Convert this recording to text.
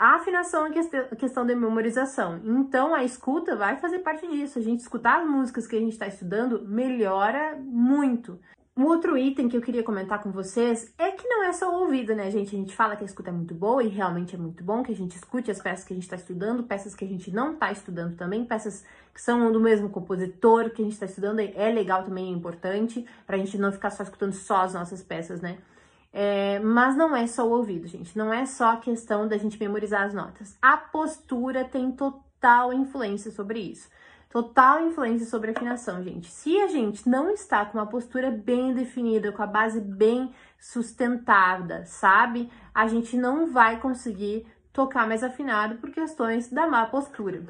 A afinação é questão de memorização. Então, a escuta vai fazer parte disso. A gente escutar as músicas que a gente está estudando melhora muito. Um outro item que eu queria comentar com vocês é que não é só o ouvido, né, gente? A gente fala que a escuta é muito boa e realmente é muito bom, que a gente escute as peças que a gente está estudando, peças que a gente não está estudando também, peças que são do mesmo compositor que a gente está estudando, é legal também, é importante, para a gente não ficar só escutando só as nossas peças, né? É, mas não é só o ouvido, gente. Não é só a questão da gente memorizar as notas. A postura tem total influência sobre isso. Total influência sobre a afinação, gente. Se a gente não está com uma postura bem definida, com a base bem sustentada, sabe? A gente não vai conseguir tocar mais afinado por questões da má postura.